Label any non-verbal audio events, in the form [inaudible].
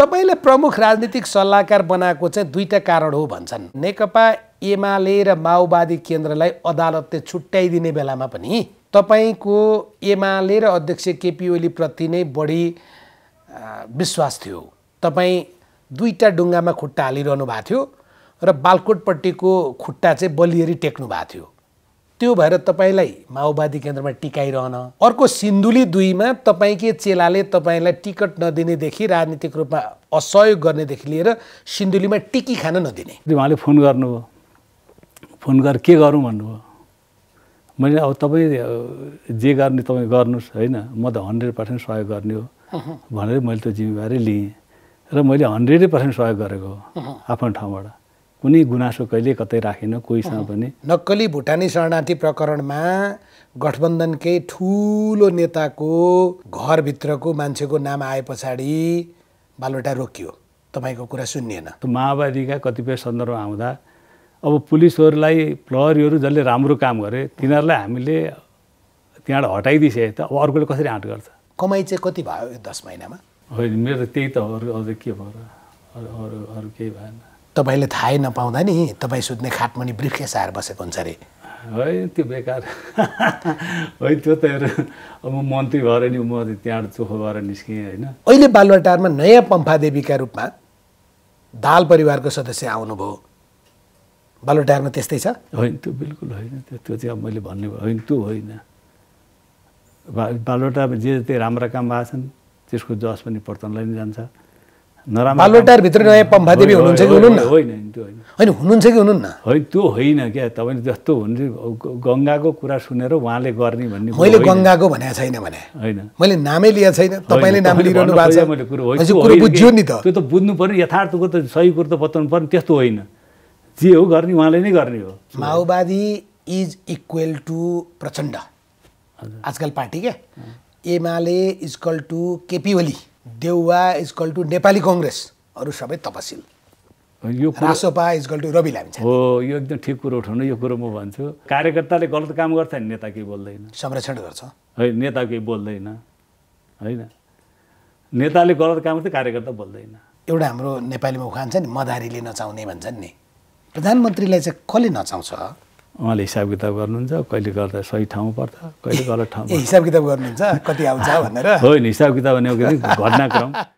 तपाईँले प्रमुख राजनीतिक सल्लाहकार बनाएको चाहिँ दुईवटा कारण हो भन्छन् नेकपा एमाले र माओवादी केन्द्रलाई अदालतले छुट्याइदिने बेलामा पनि तपाईँको एमाले र अध्यक्ष केपी ओलीप्रति नै बढी विश्वास थियो तपाईँ दुईवटा डुङ्गामा खुट्टा हालिरहनु भएको थियो र बालकोटपट्टिको खुट्टा चाहिँ बलियरी टेक्नु भएको थियो त्यो भएर तपाईँलाई माओवादी केन्द्रमा टिकाइरहन अर्को सिन्धुली दुईमा तपाईँकै चेलाले तपाईँलाई टिकट नदिनेदेखि राजनीतिक रूपमा असहयोग गर्नेदेखि लिएर सिन्धुलीमा टिकी खान नदिने उहाँले फोन गर्नुभयो फोन गरेर के गरौँ भन्नुभयो मैले अब तपाईँ जे गर्ने तपाईँ गर्नुहोस् होइन म त हन्ड्रेड पर्सेन्ट सहयोग गर्ने हो भनेर मैले त्यो जिम्मेवारी लिएँ र मैले हन्ड्रेडै पर्सेन्ट सहयोग गरेको हो आफ्नो ठाउँबाट कुनै गुनासो कहिले कतै राखेन कोहीसँग पनि नक्कली भुटानी शरणार्थी प्रकरणमा गठबन्धनकै ठुलो नेताको घरभित्रको मान्छेको नाम आए पछाडि बालबेटा रोकियो तपाईँको कुरा सुनिएन माओवादीका कतिपय सन्दर्भ आउँदा अब पुलिसहरूलाई प्रहरीहरू जसले राम्रो काम गरे तिनीहरूलाई हामीले त्यहाँबाट हटाइदिइसके त अब अर्कोले कसरी आँट गर्छ कमाइ चाहिँ कति भयो दस महिनामा होइन मेरो त त्यही त अरू अझै के भयो अरू अरू अरू केही भएन तपाईँले थाहै नपाउँदा नि तपाईँ सुत्ने खाटमुनि ब्रिफकेस सार बसेको हुन्छ अरे है त्यो बेकार [laughs] है त्यो त अब मन्त्री भएर नि म त्यहाँ चोखो भएर निस्केँ होइन अहिले बालुवाटारमा नयाँ पम्फादेवीका रूपमा दाल परिवारको सदस्य आउनुभयो बालुवाटारमा त्यस्तै छ होइन त्यो बिल्कुल होइन त्यो त्यो चाहिँ अब मैले भन्ने होइन त्यो होइन बा बालुवाटारमा जे जति राम्रा काम भएको छन् त्यसको जस पनि पर्तनलाई नै जान्छ नराम्रो भित्र टायरभित्र नयाँ पम्फादेवी हुनुहुन्छ कि हुनुहुन्न होइन त्यो होइन होइन हुनुहुन्छ कि हुनुहुन्न होइन त्यो होइन क्या तपाईँले जस्तो हुन्छ गङ्गाको कुरा सुनेर उहाँले गर्ने भन्ने मैले गङ्गाको भनेको छैन भने होइन मैले नामै लिएको छैन तपाईँले नाम लिइरहनु भएको छ कुरो बुझ्यो नि त त्यो त बुझ्नु पर्ने यथार्थको त सही कुरो त बताउनु पर्ने त्यस्तो होइन जे हो गर्ने उहाँले नै गर्ने हो माओवादी इज इक्वल टु प्रचण्ड आजकल पार्टी क्या UML is equal to KP Oli Deuba is equal to Nepali Congress अरू सबै तपसिल यो रासोपा इजकल टु रवि लामिछाने हो यो एकदम ठिक कुरो उठाउनु यो कुरो म भन्छु कार्यकर्ताले गलत काम गर्छ नि नेता केही बोल्दैन संरक्षण गर्छ है नेता केही बोल्दैन होइन नेताले गलत काम गर्छ कार्यकर्ता बोल्दैन एउटा हाम्रो नेपालीमा उखान छ नि मदारीले नचाउने भन्छन् नि प्रधानमन्त्रीलाई चाहिँ कसले नचाउँछ उहाँले हिसाब किताब गर्नुहुन्छ कहिले गर्दा सही ठाउँ पर्छ कहिले गलत ठाउँ हिसाब किताब गर्नुहुन्छ कति आउँछ भनेर होइन हिसाब किताब भनेको घटनाक्रम [laughs]